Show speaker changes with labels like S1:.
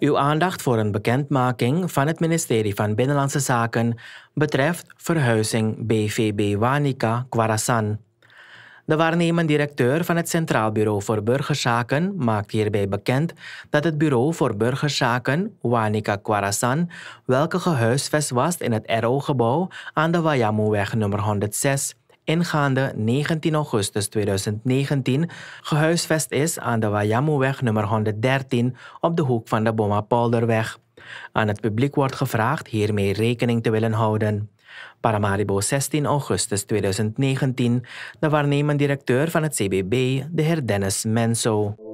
S1: Uw aandacht voor een bekendmaking van het ministerie van Binnenlandse Zaken betreft verhuizing BVB Wanica Kwarasan. De waarnemend directeur van het Centraal Bureau voor Burgerzaken maakt hierbij bekend dat het Bureau voor Burgerzaken, Wanika Kwarasan, welke gehuisvest was in het RO-gebouw aan de Wajamuweg nummer 106, ingaande 19 augustus 2019 gehuisvest is aan de Wajamuweg nummer 113 op de hoek van de Boma-Polderweg. Aan het publiek wordt gevraagd hiermee rekening te willen houden. Paramaribo 16 augustus 2019, de waarnemend directeur van het CBB, de heer Dennis Menso.